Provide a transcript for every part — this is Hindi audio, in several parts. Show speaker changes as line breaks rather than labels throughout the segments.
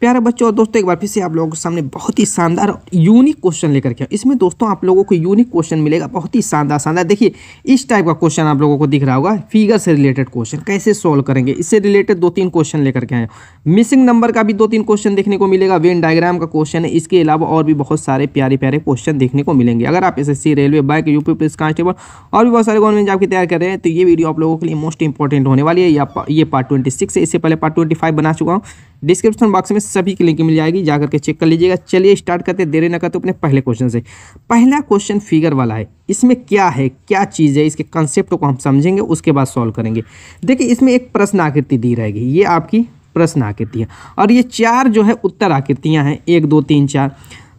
प्यारे बच्चों और दोस्तों एक बार फिर से आप लोगों के सामने बहुत ही शानदार यूनिक क्वेश्चन लेकर के इसमें दोस्तों आप लोगों को यूनिक क्वेश्चन मिलेगा बहुत ही शानदार शानदार देखिए इस टाइप का क्वेश्चन आप लोगों को दिख रहा होगा फिगर से रिलेटेड क्वेश्चन कैसे सोल्व करेंगे इससे रिलेटेड दो तीन क्वेश्चन लेकर के आए मिसिंग नंबर का भी दो तीन क्वेश्चन देखने को मिलेगा वेन डायग्राम का क्वेश्चन है इसके अलावा और भी बहुत सारे प्यारे प्यारे क्वेश्चन देखने को मिलेंगे अगर आप एस रेलवे बाइक यूपी पुलिस कांस्टेबल और भी बहुत सारे गवर्नमेंट जॉब की तैयार कर रहे हैं तो ये वीडियो आप लोगों के लिए मोस्ट इंपॉर्टेंट होने वाली है ये पार्ट ट्वेंटी है इससे पहले पार्ट ट्वेंटी बना चुका हूँ डिस्क्रिप्शन बॉक्स में सभी की लिंक मिल जाएगी जा करके चेक कर लीजिएगा चलिए स्टार्ट करते देर ना करते अपने पहले क्वेश्चन से पहला क्वेश्चन फिगर वाला है इसमें क्या है क्या चीज़ है इसके कंसेप्ट को हम समझेंगे उसके बाद सॉल्व करेंगे देखिए इसमें एक प्रश्न आकृति दी रहेगी ये आपकी प्रश्न आकृति है और ये चार जो है उत्तर आकृतियाँ हैं एक दो तीन चार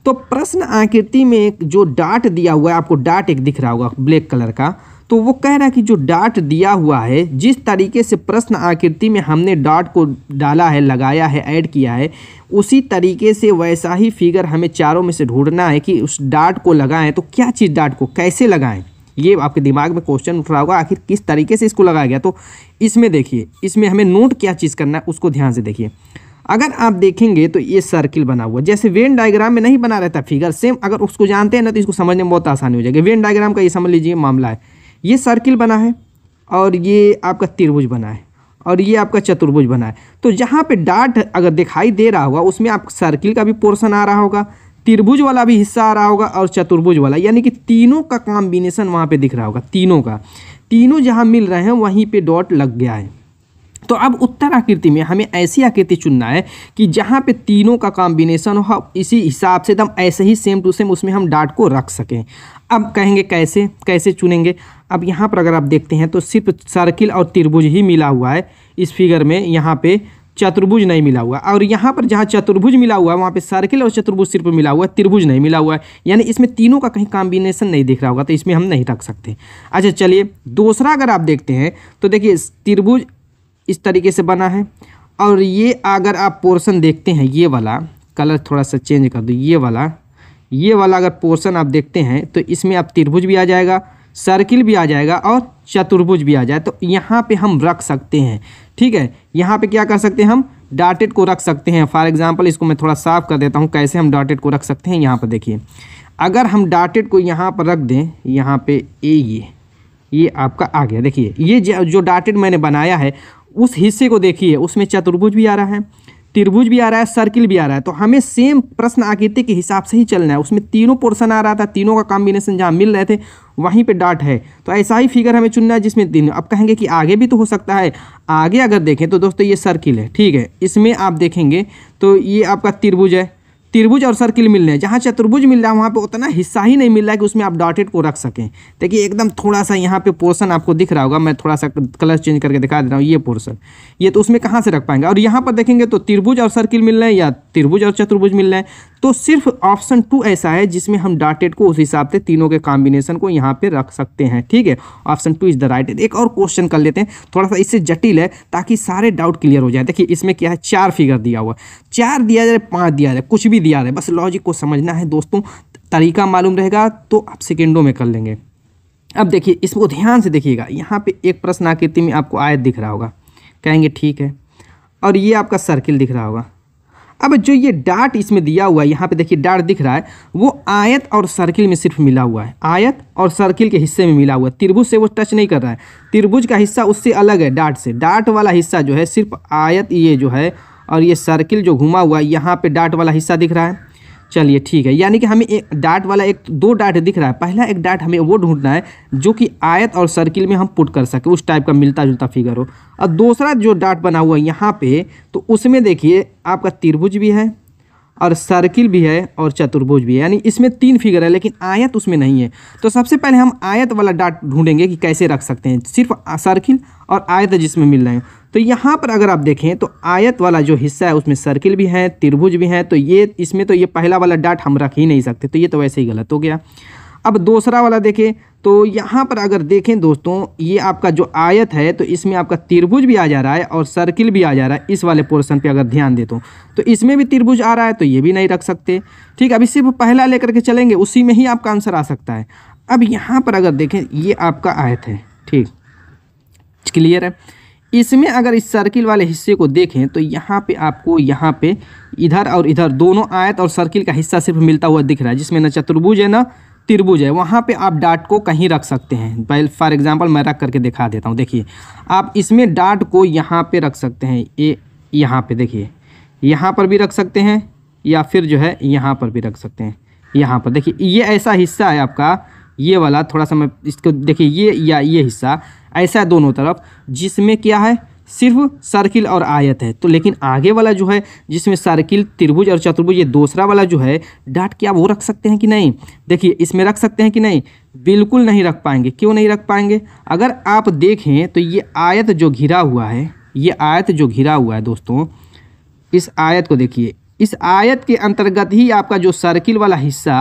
तो प्रश्न आकृति में जो डाट दिया हुआ है आपको डाट एक दिख रहा होगा ब्लैक कलर का तो वो कह रहा है कि जो डाट दिया हुआ है जिस तरीके से प्रश्न आकृति में हमने डाट को डाला है लगाया है ऐड किया है उसी तरीके से वैसा ही फिगर हमें चारों में से ढूंढना है कि उस डाट को लगाएं तो क्या चीज़ डाट को कैसे लगाएं ये आपके दिमाग में क्वेश्चन उठ रहा होगा आखिर किस तरीके से इसको लगाया गया तो इसमें देखिए इसमें हमें नोट क्या चीज़ करना है उसको ध्यान से देखिए अगर आप देखेंगे तो ये सर्किल बना हुआ जैसे वेन डायग्राम में नहीं बना रहता फिगर सेम अगर उसको जानते हैं ना तो इसको समझने में बहुत आसानी हो जाएगी वेन डायग्राम का ये समझ लीजिए मामला है ये सर्किल बना है और ये आपका त्रिभुज बना है और ये आपका चतुर्भुज बना है तो जहाँ पे डाट अगर दिखाई दे रहा होगा उसमें आप सर्किल का भी पोर्शन आ रहा होगा त्रिभुज वाला भी हिस्सा आ रहा होगा और चतुर्भुज वाला यानी कि तीनों का कॉम्बिनेशन वहाँ पर दिख रहा होगा तीनों का तीनों जहाँ मिल रहे हैं वहीं पर डॉट लग गया है तो अब उत्तर आकृति में हमें ऐसी आकृति चुनना है कि जहाँ पे तीनों का कॉम्बिनेशन हो इसी हिसाब से एकदम तो ऐसे ही सेम टू सेम उसमें हम डाट को रख सकें अब कहेंगे कैसे कैसे चुनेंगे अब यहाँ पर अगर आप देखते हैं तो सिर्फ सर्किल और त्रिभुज ही मिला हुआ है इस फिगर में यहाँ पर चतुर्भुज नहीं मिला हुआ और यहाँ पर जहाँ चतुर्भुज मिला हुआ है वहाँ पे सर्किल और चतुर्भुज सिर्फ मिला हुआ है त्रिभुज नहीं मिला हुआ है यानी इसमें तीनों का कहीं कॉम्बिनेशन नहीं दिख रहा होगा तो इसमें हम नहीं रख सकते अच्छा चलिए दूसरा अगर आप देखते हैं तो देखिए त्रिभुज इस तरीके से बना है और ये अगर आप पोर्शन देखते हैं ये वाला कलर थोड़ा सा चेंज कर दो ये वाला ये वाला अगर पोर्शन आप देखते हैं तो इसमें आप त्रिभुज भी आ जाएगा सर्किल भी आ जाएगा और चतुर्भुज भी आ जाए तो यहाँ पे हम रख सकते हैं ठीक है यहाँ पे क्या कर सकते हैं हम डॉटेड को रख सकते हैं फॉर एग्जांपल इसको मैं थोड़ा साफ कर देता हूँ कैसे हम डॉटेड को रख सकते हैं यहाँ पर देखिए अगर हम डॉटेड को यहाँ पर रख दें यहाँ पे ए ये ये आपका आ गया देखिए ये जो डॉटेड मैंने बनाया है उस हिस्से को देखिए उसमें चतुर्भुज भी आ रहा है त्रिभुज भी आ रहा है सर्किल भी आ रहा है तो हमें सेम प्रश्न आकृति के हिसाब से ही चलना है उसमें तीनों पोर्सन आ रहा था तीनों का कॉम्बिनेशन जहाँ मिल रहे थे वहीं पे डाट है तो ऐसा ही फिगर हमें चुनना है जिसमें दिन अब कहेंगे कि आगे भी तो हो सकता है आगे अगर देखें तो दोस्तों ये सर्किल है ठीक है इसमें आप देखेंगे तो ये आपका त्रिभुज है त्रिभुज और सर्किल मिल रहे हैं जहाँ चतुर्भुज मिल रहा है वहाँ पे उतना हिस्सा ही नहीं मिल रहा है कि उसमें आप डॉटेड को रख सकें देखिए एकदम थोड़ा सा यहाँ पे पोर्शन आपको दिख रहा होगा मैं थोड़ा सा कलर चेंज करके दिखा दे रहा हूँ ये पोर्शन ये तो उसमें कहाँ से रख पाएंगे और यहाँ पर देखेंगे तो त्रिभुज और सर्किल मिल रहे हैं या त्रिभुज और चतुर्भुज मिल रहे हैं तो सिर्फ ऑप्शन टू ऐसा है जिसमें हम डाटेड को उस हिसाब से तीनों के कॉम्बिनेशन को यहाँ पे रख सकते हैं ठीक है option two is the right एक और क्वेश्चन कर लेते हैं थोड़ा सा इससे जटिल है ताकि सारे डाउट क्लियर हो जाए देखिए इसमें क्या है चार फिगर दिया हुआ चार दिया जाए पाँच दिया जाए कुछ भी दिया जाए बस लॉजिक को समझना है दोस्तों तरीका मालूम रहेगा तो आप सेकेंडों में कर लेंगे अब देखिए इसको ध्यान से देखिएगा यहाँ पे एक प्रश्न आकृति में आपको आयत दिख रहा होगा कहेंगे ठीक है और ये आपका सर्किल दिख रहा होगा अब जो ये डाट इसमें दिया हुआ है यहाँ पे देखिए डाट दिख रहा है वो आयत और सर्किल में सिर्फ मिला हुआ है आयत और सर्किल के हिस्से में मिला हुआ है त्रिभुज से वो टच नहीं कर रहा है त्रिभुज का हिस्सा उससे अलग है डाट से डाट वाला हिस्सा जो है सिर्फ आयत ये जो है और ये सर्किल जो घुमा हुआ है यहाँ पर डाट वाला हिस्सा दिख रहा है चलिए ठीक है यानी कि हमें एक डाट वाला एक दो डाट दिख रहा है पहला एक डाट हमें वो ढूंढना है जो कि आयत और सर्किल में हम पुट कर सकें उस टाइप का मिलता जुलता फिगर हो और दूसरा जो डाट बना हुआ है यहाँ पे तो उसमें देखिए आपका त्रिभुज भी है और सर्किल भी है और चतुर्भुज भी है यानी इसमें तीन फिगर है लेकिन आयत उसमें नहीं है तो सबसे पहले हम आयत वाला डाट ढूंढेंगे कि कैसे रख सकते हैं सिर्फ सर्किल और आयत जिसमें मिल रहे हैं तो यहाँ पर अगर आप देखें तो आयत वाला जो हिस्सा है उसमें सर्किल भी है त्रिभुज भी है तो ये इसमें तो ये पहला वाला डाट हम रख ही नहीं सकते तो ये तो वैसे ही गलत हो गया अब दूसरा वाला देखें तो यहाँ पर अगर देखें दोस्तों ये आपका जो आयत है तो इसमें आपका त्रिभुज भी आ जा रहा है और सर्किल भी आ जा रहा है इस वाले पोर्शन पे अगर ध्यान दे तो तो इसमें भी त्रिभुज आ रहा है तो ये भी नहीं रख सकते ठीक अभी सिर्फ पहला लेकर के चलेंगे उसी में ही आपका आंसर आ सकता है अब यहाँ पर अगर देखें ये आपका आयत है ठीक क्लियर है इसमें अगर इस सर्किल वाले हिस्से को देखें तो यहाँ पे आपको यहाँ पे इधर और इधर दोनों आयत और सर्किल का हिस्सा सिर्फ मिलता हुआ दिख रहा है जिसमें न चतुर्भुज है ना त्रिभुज है वहाँ पे आप डाट को कहीं रख सकते हैं फॉर एग्जांपल मैं रख करके दिखा देता हूँ देखिए आप इसमें डाट को यहाँ पे रख सकते हैं ये यहाँ पे देखिए यहाँ पर भी रख सकते हैं या फिर जो है यहाँ पर भी रख सकते हैं यहाँ पर देखिए ये ऐसा हिस्सा है आपका ये वाला थोड़ा सा मैं इसको देखिए ये या ये हिस्सा ऐसा दोनों तरफ जिसमें क्या है सिर्फ सर्किल और आयत है तो लेकिन आगे वाला जो है जिसमें सर्किल त्रिभुज और चतुर्भुज ये दूसरा वाला जो है डाट क्या वो रख सकते हैं कि नहीं देखिए इसमें रख सकते हैं कि नहीं बिल्कुल नहीं रख पाएंगे क्यों नहीं रख पाएंगे अगर आप देखें तो ये आयत जो घिरा हुआ है ये आयत जो घिरा हुआ है दोस्तों इस आयत को देखिए इस आयत के अंतर्गत ही आपका जो सर्किल वाला हिस्सा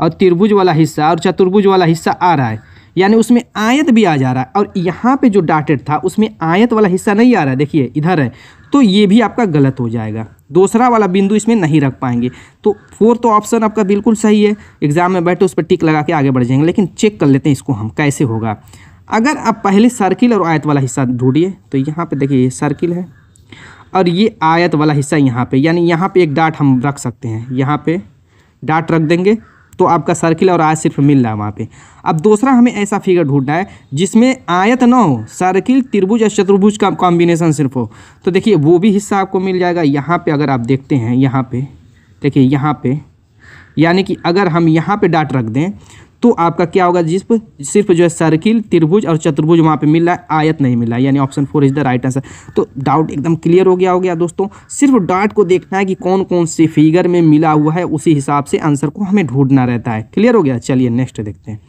और त्रिभुज वाला हिस्सा और चतुर्भुज वाला हिस्सा आ रहा है यानी उसमें आयत भी आ जा रहा है और यहाँ पे जो डाटेड था उसमें आयत वाला हिस्सा नहीं आ रहा है देखिए इधर है तो ये भी आपका गलत हो जाएगा दूसरा वाला बिंदु इसमें नहीं रख पाएंगे तो फोर्थ तो ऑप्शन आपका बिल्कुल सही है एग्जाम में बैठे उस पर टिक लगा के आगे बढ़ जाएंगे लेकिन चेक कर लेते हैं इसको हम कैसे होगा अगर आप पहले सर्किल और आयत वाला हिस्सा ढूंढिए तो यहाँ पर देखिए ये सर्किल है और ये आयत वाला हिस्सा यहाँ पे यानी यहाँ पर एक डाट हम रख सकते हैं यहाँ पर डाट रख देंगे तो आपका सर्किल और आयत सिर्फ मिल रहा है वहाँ पे अब दूसरा हमें ऐसा फिगर ढूंढना है जिसमें आयत ना हो सर्किल त्रिभुज और चतुर्भुज का कॉम्बिनेशन सिर्फ हो तो देखिए वो भी हिस्सा आपको मिल जाएगा यहाँ पे अगर आप देखते हैं यहाँ पे देखिए यहाँ पे यानी कि अगर हम यहाँ पे डाट रख दें तो आपका क्या होगा जिस पर सिर्फ जो है सर्किल त्रिभुज और चतुर्भुज वहाँ पे मिल रहा है आयत नहीं मिला है यानी option four is the right answer तो डाउट एकदम क्लियर हो गया हो गया दोस्तों सिर्फ डाट को देखना है कि कौन कौन से फिगर में मिला हुआ है उसी हिसाब से आंसर को हमें ढूंढना रहता है क्लियर हो गया चलिए नेक्स्ट देखते हैं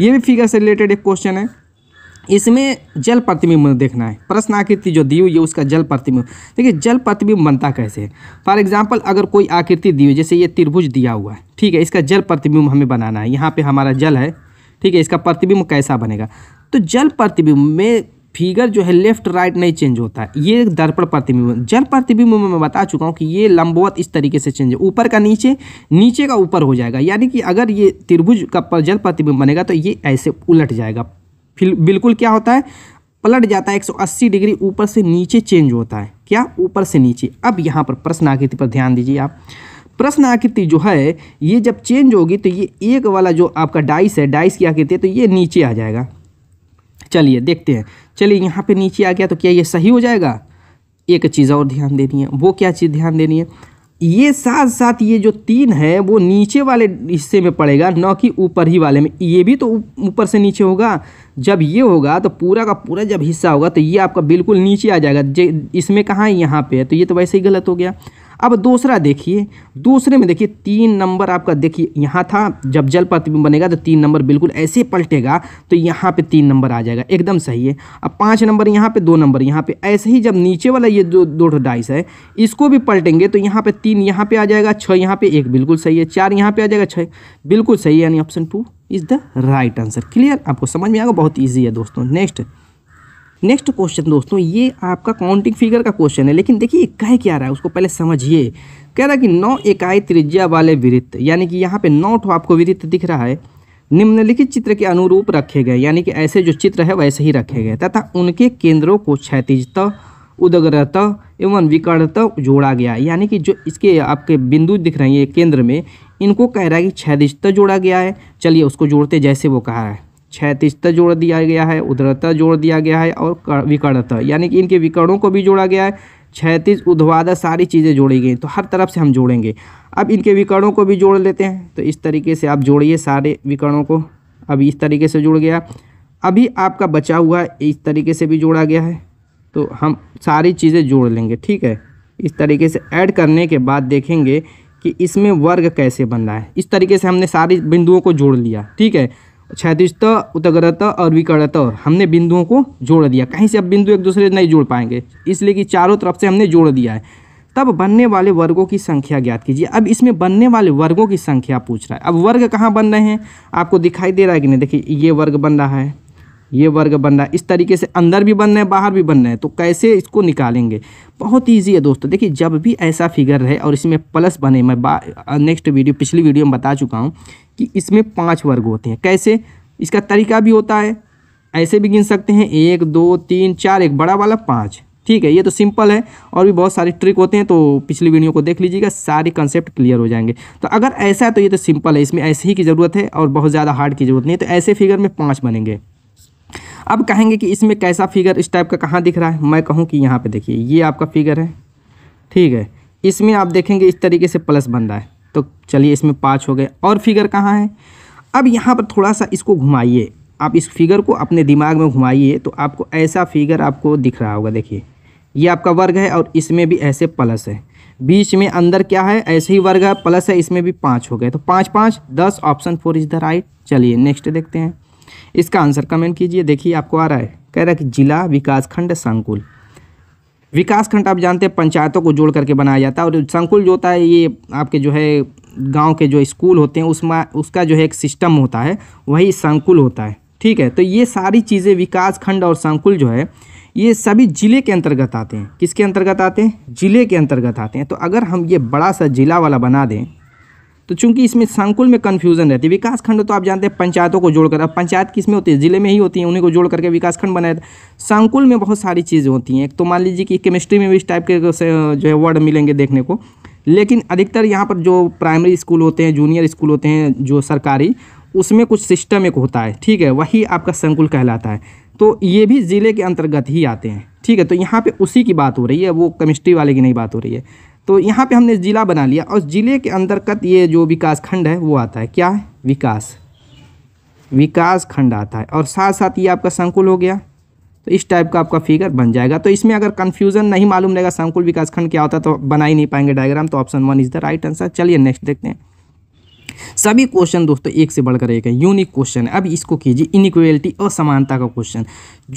ये भी फिगर से रिलेटेड एक क्वेश्चन है इसमें जल प्रतिबिंब देखना है प्रश्न आकृति जो दी हुई है उसका जल प्रतिबिंब देखिए जल प्रतिबिंब बनता कैसे है फॉर एग्जाम्पल अगर कोई आकृति दी हुई जैसे ये त्रिभुज दिया हुआ है ठीक है इसका जल प्रतिबिंब हमें बनाना है यहाँ पे हमारा जल है ठीक है इसका प्रतिबिंब कैसा बनेगा तो जल प्रतिबिंब में फिगर जो है लेफ्ट राइट नहीं चेंज होता है ये दर्पण प्रतिबिंब जल प्रतिबिंब में मैं बता चुका हूँ कि ये लंबवत इस तरीके से चेंज है ऊपर का नीचे नीचे का ऊपर हो जाएगा यानी कि अगर ये त्रिभुज का जल प्रतिबिंब बनेगा तो ये ऐसे उलट जाएगा फिर बिल्कुल क्या होता है पलट जाता है 180 डिग्री ऊपर से नीचे चेंज होता है क्या ऊपर से नीचे अब यहाँ पर प्रश्न आकृति पर ध्यान दीजिए आप प्रश्न आकृति जो है ये जब चेंज होगी तो ये एक वाला जो आपका डाइस है डाइस की आकृति है तो ये नीचे आ जाएगा चलिए देखते हैं चलिए यहाँ पे नीचे आ गया तो क्या ये सही हो जाएगा एक चीज़ और ध्यान देनी है वो क्या चीज़ ध्यान देनी है ये साथ साथ ये जो तीन है वो नीचे वाले हिस्से में पड़ेगा न कि ऊपर ही वाले में ये भी तो ऊपर से नीचे होगा जब ये होगा तो पूरा का पूरा जब हिस्सा होगा तो ये आपका बिल्कुल नीचे आ जाएगा जे इसमें कहाँ है यहाँ पे तो ये तो वैसे ही गलत हो गया अब दूसरा देखिए दूसरे में देखिए तीन नंबर आपका देखिए यहाँ था जब जल प्रतिबिंब बनेगा तो तीन नंबर बिल्कुल ऐसे पलटेगा तो यहाँ पे तीन नंबर आ जाएगा एकदम सही है अब पाँच नंबर यहाँ पे दो नंबर यहाँ पे ऐसे ही जब नीचे वाला ये जो दो डाइस है इसको भी पलटेंगे तो यहाँ पर तीन यहाँ पर आ जाएगा छः यहाँ पर एक बिल्कुल सही है चार यहाँ पर आ जाएगा छः बिल्कुल सही है यानी option two is the right answer clear आपको समझ में आएगा बहुत ईजी है दोस्तों नेक्स्ट नेक्स्ट क्वेश्चन दोस्तों ये आपका काउंटिंग फिगर का क्वेश्चन है लेकिन देखिए कह क्या रहा है उसको पहले समझिए कह रहा है कि नौ इकाई त्रिज्या वाले वृत्त यानी कि यहाँ पे नौ ठो आपको वृत्त दिख रहा है निम्नलिखित चित्र के अनुरूप रखे गए यानी कि ऐसे जो चित्र है वैसे ही रखे गए तथा उनके केंद्रों को क्षैतिजता उदग्रत एवं विकर्णत जोड़ा गया यानी कि जो इसके आपके बिंदु दिख रहे हैं केंद्र में इनको कह रहा है कि क्षैतिजता जोड़ा गया है चलिए उसको जोड़ते जैसे वो कहा है क्षैतिजता जोड़ दिया गया है उधरता जोड़ दिया गया है और विकर्णता यानी कि इनके विकर्णों को भी जोड़ा गया है क्षैतिज उद्वादा सारी चीज़ें जोड़ी गई तो हर तरफ से हम जोड़ेंगे अब इनके विकर्णों को भी जोड़ लेते हैं तो इस तरीके से आप जोड़िए सारे विकर्णों को अब इस तरीके से जुड़ गया अभी आपका बचा हुआ इस तरीके से भी जोड़ा गया है तो हम सारी चीज़ें जोड़ लेंगे ठीक है इस तरीके से ऐड करने के बाद देखेंगे कि इसमें वर्ग कैसे बन रहा है इस तरीके से हमने सारी बिंदुओं को जोड़ लिया ठीक है क्षैतिजत उतग्रत और विकर्णत हमने बिंदुओं को जोड़ दिया कहीं से अब बिंदु एक दूसरे नहीं जोड़ पाएंगे इसलिए कि चारों तरफ से हमने जोड़ दिया है तब बनने वाले वर्गों की संख्या ज्ञात कीजिए अब इसमें बनने वाले वर्गों की संख्या पूछ रहा है अब वर्ग कहाँ बन रहे हैं आपको दिखाई दे रहा है कि नहीं देखिए ये वर्ग बन रहा है ये वर्ग बन रहा है इस तरीके से अंदर भी बन रहे हैं बाहर भी बन रहे हैं तो कैसे इसको निकालेंगे बहुत ईजी है दोस्तों देखिए जब भी ऐसा फिगर रहे और इसमें प्लस बने मैं नेक्स्ट वीडियो पिछली वीडियो में बता चुका हूँ कि इसमें पाँच वर्ग होते हैं कैसे इसका तरीका भी होता है ऐसे भी गिन सकते हैं एक दो तीन चार एक बड़ा वाला पाँच ठीक है ये तो सिंपल है और भी बहुत सारे ट्रिक होते हैं तो पिछली वीडियो को देख लीजिएगा सारे कंसेप्ट क्लियर हो जाएंगे तो अगर ऐसा है तो ये तो सिंपल है इसमें ऐसे ही की ज़रूरत है और बहुत ज़्यादा हार्ड की ज़रूरत नहीं है तो ऐसे फिगर में पाँच बनेंगे अब कहेंगे कि इसमें कैसा फिगर इस टाइप का कहाँ दिख रहा है मैं कहूँ कि यहाँ पे देखिए ये आपका फिगर है ठीक है इसमें आप देखेंगे इस तरीके से प्लस बन रहा है तो चलिए इसमें पाँच हो गए और फिगर कहाँ है अब यहाँ पर थोड़ा सा इसको घुमाइए आप इस फिगर को अपने दिमाग में घुमाइए तो आपको ऐसा फिगर आपको दिख रहा होगा देखिए ये आपका वर्ग है और इसमें भी ऐसे प्लस है बीच में अंदर क्या है ऐसे ही वर्ग है प्लस है इसमें भी पाँच हो गए तो पाँच पाँच दस option four is the right चलिए नेक्स्ट देखते हैं इसका आंसर कमेंट कीजिए देखिए आपको आ रहा है कह रहा है कि जिला विकास खंड संकुल विकास खंड आप जानते हैं पंचायतों को जोड़ करके बनाया जाता है और संकुल जो होता है ये आपके जो है गांव के जो स्कूल होते हैं उसमें उसका जो है एक सिस्टम होता है वही संकुल होता है ठीक है तो ये सारी चीज़ें विकास खंड और संकुल जो है ये सभी ज़िले के अंतर्गत आते हैं किसके अंतर्गत आते हैं ज़िले के अंतर्गत आते हैं तो अगर हम ये बड़ा सा ज़िला वाला बना दें तो चूंकि इसमें संकुल में कन्फ्यूजन रहती है विकास खंड तो आप जानते हैं पंचायतों को जोड़कर अब पंचायत किस में होती है ज़िले में ही होती है उन्हीं को जोड़ करके विकास खंड बनाया जाता संकुल में बहुत सारी चीज़ें होती हैं एक तो मान लीजिए कि केमिस्ट्री में भी इस टाइप के जो है वर्ड मिलेंगे देखने को लेकिन अधिकतर यहाँ पर जो प्राइमरी स्कूल होते हैं जूनियर स्कूल होते हैं जो सरकारी उसमें कुछ सिस्टम एक होता है ठीक है वही आपका संकुल कहलाता है तो ये भी ज़िले के अंतर्गत ही आते हैं ठीक है तो यहाँ पे उसी की बात हो रही है वो केमिस्ट्री वाले की नहीं बात हो रही है तो यहाँ पे हमने ज़िला बना लिया और ज़िले के अंतर्गत ये जो विकास खंड है वो आता है क्या है विकास विकास खंड आता है और साथ साथ ये आपका संकुल हो गया तो इस टाइप का आपका फिगर बन जाएगा तो इसमें अगर कन्फ्यूजन नहीं मालूम रहेगा संकुल विकास खंड क्या होता है तो बना ही नहीं पाएंगे डायग्राम तो option one is the right answer चलिए नेक्स्ट देखते हैं सभी क्वेश्चन दोस्तों एक से बढ़कर एक है यूनिक क्वेश्चन है अब इसको कीजिए इनिक्वेलिटी और समानता का क्वेश्चन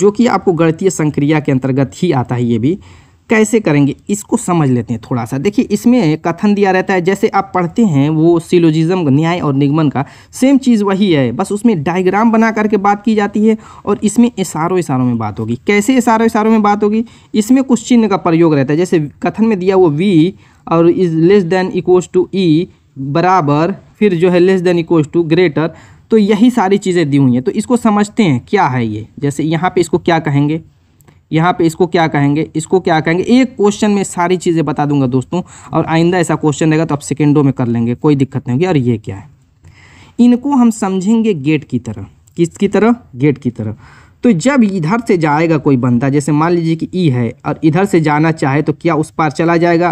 जो कि आपको गणतीय संक्रिया के अंतर्गत ही आता है ये भी कैसे करेंगे इसको समझ लेते हैं थोड़ा सा देखिए इसमें कथन दिया रहता है जैसे आप पढ़ते हैं वो सिलोजिज्म न्याय और निगमन का सेम चीज़ वही है बस उसमें डायग्राम बना करके बात की जाती है और इसमें इशारों इशारों में बात होगी कैसे इशारों इशारों में बात होगी इसमें कुछ चिन्ह का प्रयोग रहता है जैसे कथन में दिया वो वी और is less than equals to E e बराबर फिर जो है less than equals to greater तो यही सारी चीज़ें दी हुई हैं तो इसको समझते हैं क्या है ये जैसे यहाँ पे इसको क्या कहेंगे यहाँ पे इसको क्या कहेंगे इसको क्या कहेंगे एक क्वेश्चन में सारी चीज़ें बता दूंगा दोस्तों और आइंदा ऐसा क्वेश्चन रहेगा तो आप सेकेंडों में कर लेंगे कोई दिक्कत नहीं होगी और ये क्या है इनको हम समझेंगे गेट की तरह किसकी तरह गेट की तरह तो जब इधर से जाएगा कोई बंदा जैसे मान लीजिए कि ई है और इधर से जाना चाहे तो क्या उस पार चला जाएगा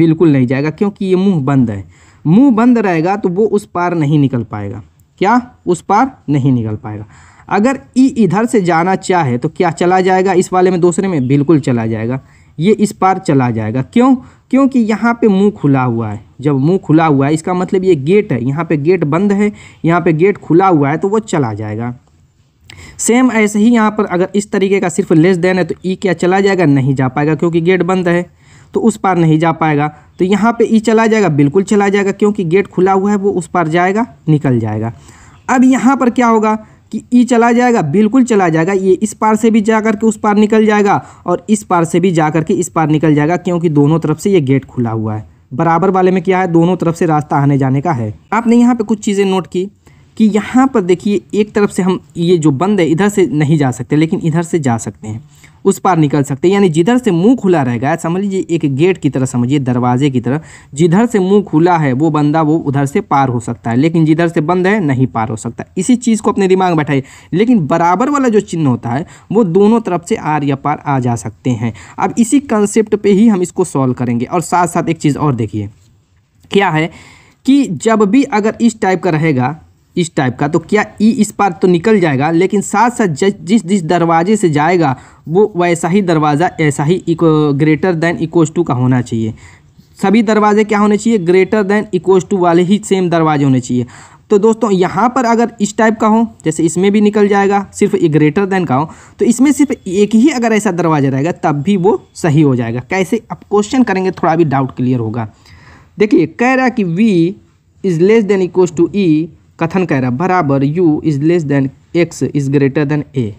बिल्कुल नहीं जाएगा क्योंकि ये मुँह बंद है मुँह बंद रहेगा तो वो उस पार नहीं निकल पाएगा क्या उस पार नहीं निकल पाएगा अगर ई इधर से जाना चाहे तो क्या चला जाएगा इस वाले में दूसरे में बिल्कुल चला जाएगा ये इस पार चला जाएगा क्यों क्योंकि यहाँ पे मुंह खुला हुआ है जब मुंह खुला हुआ है इसका मतलब ये गेट है यहाँ पे गेट बंद है यहाँ पे गेट खुला हुआ है तो वो चला जाएगा सेम ऐसे ही यहाँ पर अगर इस तरीके का सिर्फ लेस देन है तो ई क्या चला जाएगा नहीं जा पाएगा क्योंकि गेट बंद है तो उस पार नहीं जा पाएगा तो यहाँ पर ई चला जाएगा बिल्कुल चला जाएगा क्योंकि गेट खुला हुआ है वो उस पार जाएगा निकल जाएगा अब यहाँ पर क्या होगा कि ई चला जाएगा बिल्कुल चला जाएगा ये इस पार से भी जा करके उस पार निकल जाएगा और इस पार से भी जा करके इस पार निकल जाएगा क्योंकि दोनों तरफ से ये गेट खुला हुआ है बराबर वाले में क्या है दोनों तरफ से रास्ता आने जाने का है आपने यहाँ पे कुछ चीज़ें नोट की कि यहाँ पर देखिए एक तरफ से हम ये जो बंद है इधर से नहीं जा सकते लेकिन इधर से जा सकते हैं उस पार निकल सकते हैं यानी जिधर से मुंह खुला रहेगा समझ लीजिए एक गेट की तरह समझिए दरवाजे की तरह जिधर से मुंह खुला है वो बंदा वो उधर से पार हो सकता है लेकिन जिधर से बंद है नहीं पार हो सकता इसी चीज़ को अपने दिमाग में बैठाइए लेकिन बराबर वाला जो चिन्ह होता है वो दोनों तरफ से आर या पार आ जा सकते हैं अब इसी कंसेप्ट पर ही हम इसको सॉल्व करेंगे और साथ साथ एक चीज़ और देखिए क्या है कि जब भी अगर इस टाइप का रहेगा इस टाइप का तो क्या ई इस पार तो निकल जाएगा लेकिन साथ साथ जिस जिस दरवाजे से जाएगा वो वैसा ही दरवाज़ा ऐसा ही इको ग्रेटर दैन इक्वस टू का होना चाहिए सभी दरवाजे क्या होने चाहिए ग्रेटर दैन इक्वस टू वाले ही सेम दरवाजे होने चाहिए तो दोस्तों यहाँ पर अगर इस टाइप का हो जैसे इसमें भी निकल जाएगा सिर्फ ये ग्रेटर देन का हो तो इसमें सिर्फ एक ही अगर ऐसा दरवाज़ा रहेगा तब भी वो सही हो जाएगा कैसे अब क्वेश्चन करेंगे थोड़ा भी डाउट क्लियर होगा देखिए कह रहा कि V is less than equal to E कथन कह रहा है बराबर U is less than X is greater than A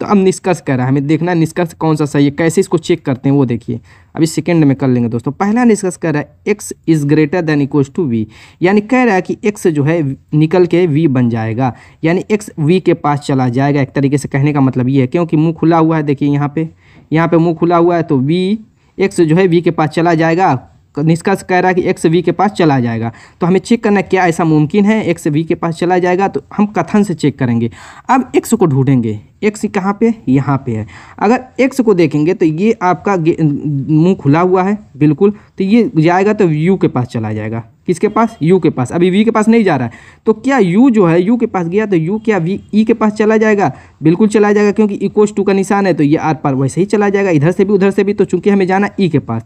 तो अब निष्कर्ष कह रहा है हमें देखना निष्कर्ष कौन सा सही है कैसे इसको चेक करते हैं वो देखिए अभी सेकेंड में कर लेंगे दोस्तों पहला निष्कर्ष कह रहा है X is greater than equal to V यानी कह रहा है कि एक्स जो है निकल के वी बन जाएगा यानी एक्स वी के पास चला जाएगा एक तरीके से कहने का मतलब ये है क्योंकि मुँह खुला हुआ है देखिए यहाँ पे यहाँ पर मुँह खुला हुआ है तो वी एक्स जो है वी के पास चला जाएगा निष्कर्ष कह रहा है कि एक्स वी के पास चला जाएगा तो हमें चेक करना क्या ऐसा मुमकिन है एक्स वी के पास चला जाएगा तो हम कथन से चेक करेंगे अब एक्स को ढूंढेंगे एक्स कहाँ पे यहाँ पे है अगर एक्स को देखेंगे तो ये आपका मुंह खुला हुआ है बिल्कुल तो ये जाएगा तो यू के पास चला जाएगा किसके पास यू के पास अभी वी के पास नहीं जा रहा है तो क्या यू जो है यू के पास गया तो यू क्या वी ई e के पास चला जाएगा बिल्कुल चला जाएगा क्योंकि इकोस टू का निशान है तो ये आर पार वैसे ही चला जाएगा इधर से भी उधर से भी तो चूंकि हमें जाना ई e के पास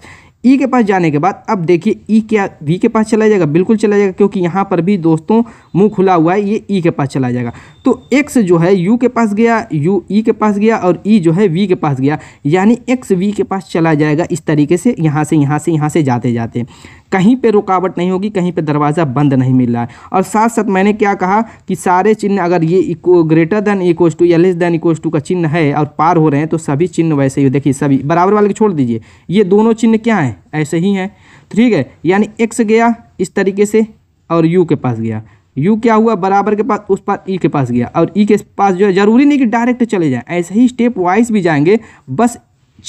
ई e के पास जाने के बाद अब देखिए ई e क्या वी के पास चला जाएगा बिल्कुल चला जाएगा क्योंकि यहाँ पर भी दोस्तों मुंह खुला हुआ है ये ई e के पास चला जाएगा तो एक्स जो है यू के पास गया यू ई के पास गया और ई जो है वी के पास गया यानी एक्स वी के पास चला जाएगा इस तरीके से यहाँ से यहाँ से यहाँ से जाते जाते कहीं पे रुकावट नहीं होगी कहीं पे दरवाज़ा बंद नहीं मिल रहा है और साथ साथ मैंने क्या कहा कि सारे चिन्ह अगर ये इको ग्रेटर देन इक्वस टू या लेस देन इक्वस टू का चिन्ह है और पार हो रहे हैं तो सभी चिन्ह वैसे ही देखिए सभी बराबर वाले को छोड़ दीजिए ये दोनों चिन्ह क्या हैं ऐसे ही हैं ठीक है यानी एक्स गया इस तरीके से और यू के पास गया यू क्या हुआ बराबर के पास उस पास ई e के पास गया और ई e के पास जो है ज़रूरी नहीं कि डायरेक्ट चले जाए ऐसे ही स्टेप वाइज भी जाएंगे बस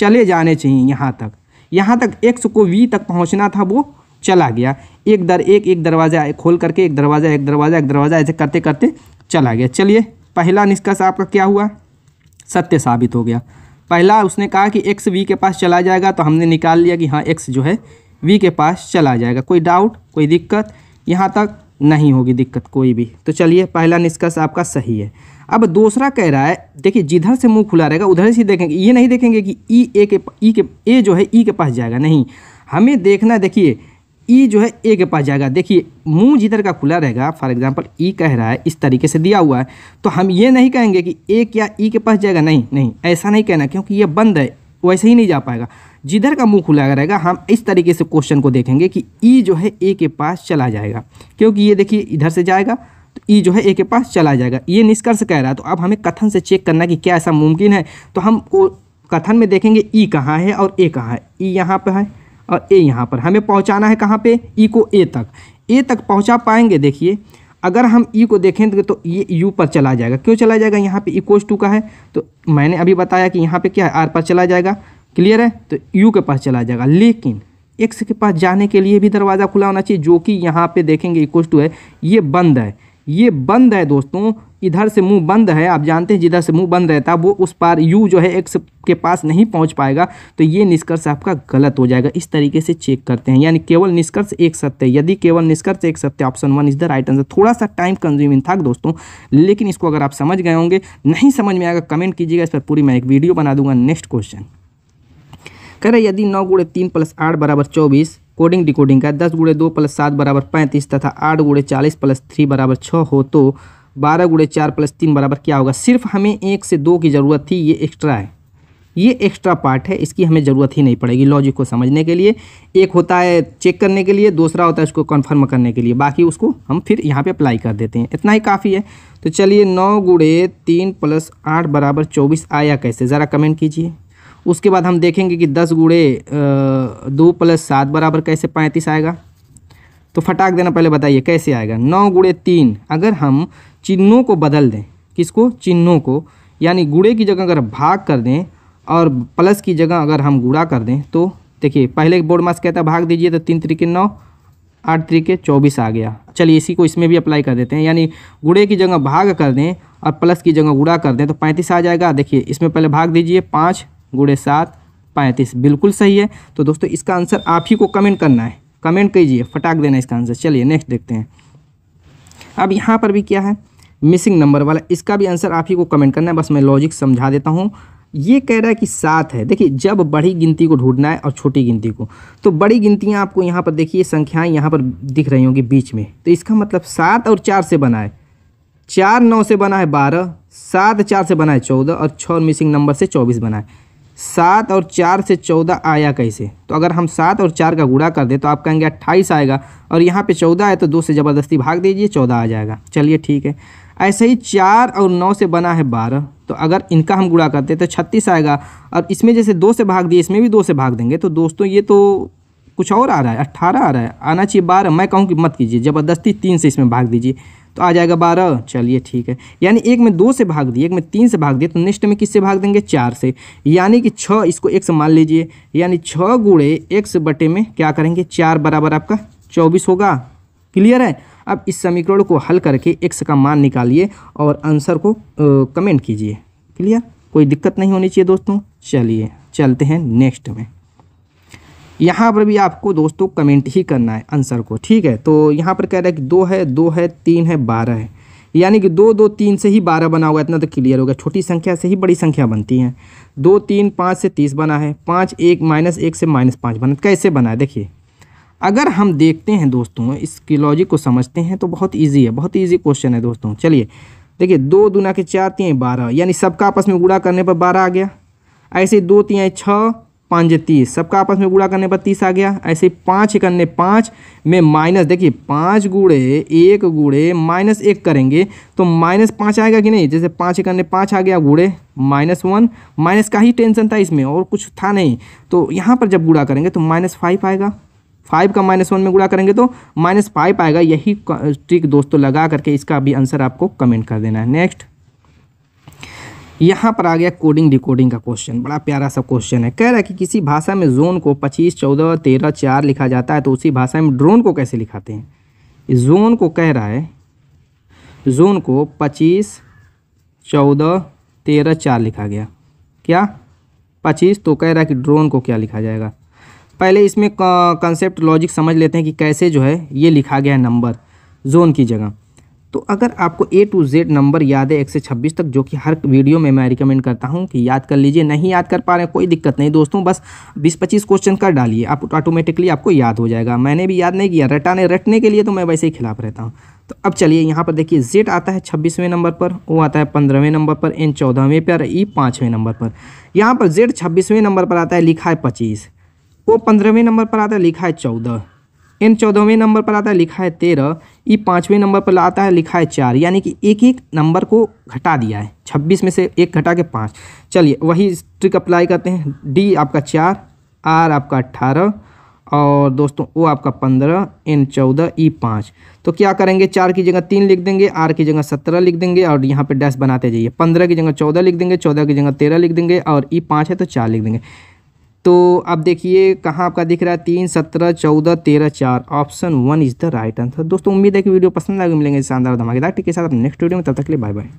चले जाने चाहिए यहाँ तक यहाँ तक एक्स को वी तक पहुँचना था वो चला गया एक दर एक एक दरवाज़ा खोल करके एक दरवाज़ा एक दरवाज़ा एक दरवाज़ा ऐसे करते करते चला गया चलिए पहला निष्कर्ष आपका क्या हुआ सत्य साबित हो गया पहला उसने कहा कि एक्स वी के पास चला जाएगा तो हमने निकाल लिया कि हाँ एक्स जो है वी के पास चला जाएगा कोई डाउट कोई दिक्कत यहाँ तक नहीं होगी दिक्कत कोई भी तो चलिए पहला निष्कर्ष आपका सही है अब दूसरा कह रहा है देखिए जिधर से मुंह खुला रहेगा उधर से देखेंगे ये नहीं देखेंगे कि ई e ए के ई e के ए जो है ई e के पास जाएगा नहीं हमें देखना देखिए ई जो है ए के पास जाएगा देखिए मुंह जिधर का खुला रहेगा फॉर एग्जांपल ई कह रहा है इस तरीके से दिया हुआ है तो हम ये नहीं कहेंगे कि ए क्या ई के पास जाएगा नहीं नहीं ऐसा नहीं कहना क्योंकि ये बंद है वैसे ही नहीं जा पाएगा जिधर का मुंह खुला रहेगा हम इस तरीके से क्वेश्चन को देखेंगे कि ई जो है ए के पास चला जाएगा क्योंकि ये देखिए इधर से जाएगा तो ई जो है ए के पास चला जाएगा ये निष्कर्ष कह रहा है तो अब हमें कथन से चेक करना कि क्या ऐसा मुमकिन है तो हम कथन में देखेंगे ई कहाँ है और ए कहाँ है ई यहाँ पर है और ए यहाँ पर हमें पहुँचाना है कहाँ पे ई को ए तक ए तक पहुँचा पाएंगे देखिए अगर हम ई को देखें तो ये यू पर चला जाएगा क्यों चला जाएगा यहाँ पे इकोस टू का है तो मैंने अभी बताया कि यहाँ पे क्या है आर पर चला जाएगा क्लियर है तो यू के पास चला जाएगा लेकिन एक्स के पास जाने के लिए भी दरवाज़ा खुला होना चाहिए जो कि यहाँ पे देखेंगे इकोस टू है ये बंद है ये बंद है दोस्तों इधर से मुंह बंद है आप जानते हैं जिधर से मुंह बंद रहता है वो उस पार यू जो है एक्स के पास नहीं पहुंच पाएगा तो ये निष्कर्ष आपका गलत हो जाएगा इस तरीके से चेक करते हैं यानी केवल निष्कर्ष एक सत्य यदि केवल निष्कर्ष एक सत्य option one is the right answer थोड़ा सा टाइम कंज्यूमिंग था दोस्तों लेकिन इसको अगर आप समझ गए होंगे नहीं समझ में आएगा कमेंट कीजिएगा इस पर पूरी मैं एक वीडियो बना दूंगा नेक्स्ट क्वेश्चन कह रहे यदि नौ गुड़े तीन प्लस आठ बराबर चौबीस कोडिंग डिकोडिंग का दस गुड़े दो प्लस सात बराबर पैंतीस तथा आठ गुड़े चालीस प्लस थ्री बराबर छः हो तो बारह गुड़े चार प्लस तीन बराबर क्या होगा सिर्फ हमें एक से दो की ज़रूरत थी ये एक्स्ट्रा है ये एक्स्ट्रा पार्ट है इसकी हमें ज़रूरत ही नहीं पड़ेगी लॉजिक को समझने के लिए एक होता है चेक करने के लिए दूसरा होता है उसको कन्फर्म करने के लिए बाकी उसको हम फिर यहाँ पर अप्लाई कर देते हैं इतना ही काफ़ी है तो चलिए नौ गुड़े तीन प्लस आठ बराबर चौबीस आया कैसे ज़रा कमेंट कीजिए उसके बाद हम देखेंगे कि दस गुड़े दो प्लस सात बराबर कैसे पैंतीस आएगा तो फटाक देना पहले बताइए कैसे आएगा नौ गुड़े तीन अगर हम चिन्हों को बदल दें किसको चिन्हों को यानी गुड़े की जगह अगर भाग कर दें और प्लस की जगह अगर हम गुड़ा कर दें तो देखिए पहले बोर्ड मास कहता भाग दीजिए तो तीन तरीके नौ आठ तरीके चौबीस आ गया चलिए इसी को इसमें भी अप्लाई कर देते हैं यानी गुड़े की जगह भाग कर दें और प्लस की जगह गुड़ा कर दें तो पैंतीस आ जाएगा देखिए इसमें पहले भाग दीजिए पाँच गुड़े सात पैंतीस बिल्कुल सही है तो दोस्तों इसका आंसर आप ही को कमेंट करना है कमेंट कीजिए फटाक देना इसका आंसर चलिए नेक्स्ट देखते हैं अब यहाँ पर भी क्या है मिसिंग नंबर वाला इसका भी आंसर आप ही को कमेंट करना है बस मैं लॉजिक समझा देता हूँ ये कह रहा है कि सात है देखिए जब बड़ी गिनती को ढूंढना है और छोटी गिनती को तो बड़ी गिनतियाँ आपको यहाँ पर देखिए संख्याएँ यहाँ पर दिख रही होंगी बीच में तो इसका मतलब सात और चार से बना है चार नौ से बना है बारह सात चार से बना है चौदह और छः मिसिंग नंबर से चौबीस बना है सात और चार से चौदह आया कैसे तो अगर हम सात और चार का गुड़ा कर दें तो आप कहेंगे अट्ठाईस आएगा और यहाँ पे चौदह है तो दो से ज़बरदस्ती भाग दीजिए चौदह आ जाएगा चलिए ठीक है ऐसे ही चार और नौ से बना है बारह तो अगर इनका हम गुड़ा करते हैं तो छत्तीस आएगा और इसमें जैसे दो से भाग दिए इसमें भी दो से भाग देंगे तो दोस्तों ये तो कुछ और आ रहा है अट्ठारह आ रहा है आना चाहिए बारह मैं कहूँ कि मत कीजिए ज़बरदस्ती तीन से इसमें भाग दीजिए तो आ जाएगा बारह चलिए ठीक है यानी एक में दो से भाग दिए एक में तीन से भाग दिए तो नेक्स्ट में किससे भाग देंगे चार से यानी कि छः इसको एक से मान लीजिए यानी छः गुड़े एक्स बटे में क्या करेंगे चार बराबर आपका चौबीस होगा क्लियर है अब इस समीकरण को हल करके एक्स का मान निकालिए और आंसर को कमेंट कीजिए क्लियर कोई दिक्कत नहीं होनी चाहिए दोस्तों चलिए चलते हैं नेक्स्ट में यहाँ पर भी आपको दोस्तों कमेंट ही करना है आंसर को ठीक है तो यहाँ पर कह रहा है कि दो है दो है तीन है बारह है यानी कि दो दो तीन से ही बारह बना हुआ इतना तो क्लियर होगा छोटी संख्या से ही बड़ी संख्या बनती है दो तीन पाँच से तीस बना है पाँच एक माइनस एक से माइनस पाँच बना तो कैसे बना है देखिए अगर हम देखते हैं दोस्तों इसकी लॉजिक को समझते हैं तो बहुत ईजी है बहुत ईजी क्वेश्चन है दोस्तों चलिए देखिए दो दुना के चार तीन बारह यानी सबका आपस में गुड़ा करने पर बारह आ गया ऐसे दो तीन छः पाँच तीस सबका आपस में गुड़ा करने पर तीस आ गया ऐसे ही पाँच करने पाँच में माइनस देखिए पाँच गुड़े एक गुड़े माइनस एक करेंगे तो माइनस पाँच आएगा कि नहीं जैसे पाँच अन्य पाँच आ गया गुड़े माइनस वन माइनस का ही टेंशन था इसमें और कुछ था नहीं तो यहाँ पर जब गुड़ा करेंगे तो माइनस फाइव आएगा फाइव का माइनस वन में गुड़ा करेंगे तो माइनस फाइव आएगा यही ट्रिक दोस्तों लगा करके इसका अभी आंसर आपको कमेंट कर देना है नेक्स्ट यहाँ पर आ गया कोडिंग डिकोडिंग का क्वेश्चन बड़ा प्यारा सा क्वेश्चन है कह रहा है कि किसी भाषा में जोन को पच्चीस चौदह तेरह चार लिखा जाता है तो उसी भाषा में ड्रोन को कैसे लिखाते हैं जोन को कह रहा है जोन को पच्चीस चौदह तेरह चार लिखा गया क्या पच्चीस तो कह रहा है कि ड्रोन को क्या लिखा जाएगा पहले इसमें कंसेप्ट लॉजिक समझ लेते हैं कि कैसे जो है ये लिखा गया है नंबर जोन की जगह तो अगर आपको ए टू जेड नंबर याद है एक से छब्बीस तक जो कि हर वीडियो में मैं रिकमेंड करता हूं कि याद कर लीजिए नहीं याद कर पा रहे कोई दिक्कत नहीं दोस्तों बस बीस पच्चीस क्वेश्चन कर डालिए आप ऑटोमेटिकली आपको याद हो जाएगा मैंने भी याद नहीं किया रटाने रटने के लिए तो मैं वैसे ही खिलाफ रहता हूँ तो अब चलिए यहाँ पर देखिए जेड आता है छब्बीसवें नंबर पर वो आता है पंद्रहवें नंबर पर एन चौदहवें पर ई e पाँचवें नंबर पर यहाँ पर जेड छब्बीसवें नंबर पर आता है लिखा है पच्चीस वो पंद्रहवें नंबर पर आता है लिखा है चौदह एन चौदहवें नंबर पर आता है लिखा है तेरह ये पाँचवें नंबर पर आता है लिखा है चार यानी कि एक एक नंबर को घटा दिया है छब्बीस में से एक घटा के पाँच चलिए वही ट्रिक अप्लाई करते हैं डी आपका चार आर आपका अट्ठारह और दोस्तों ओ आपका पंद्रह एन चौदह ई पाँच तो क्या करेंगे चार की जगह तीन लिख देंगे आर की जगह सत्रह लिख देंगे और यहाँ पे डैश बनाते जाइए पंद्रह की जगह चौदह लिख देंगे चौदह की जगह तेरह लिख देंगे और ई पाँच है तो चार लिख देंगे तो अब देखिए कहाँ आपका दिख रहा है तीन सत्रह चौदह तेरह चार option one is the right answer दोस्तों उम्मीद है कि वीडियो पसंद आएगी मिलेंगे शानदार धमाकेदार टिक के साथ नेक्स्ट वीडियो में तब तक के लिए बाय बाय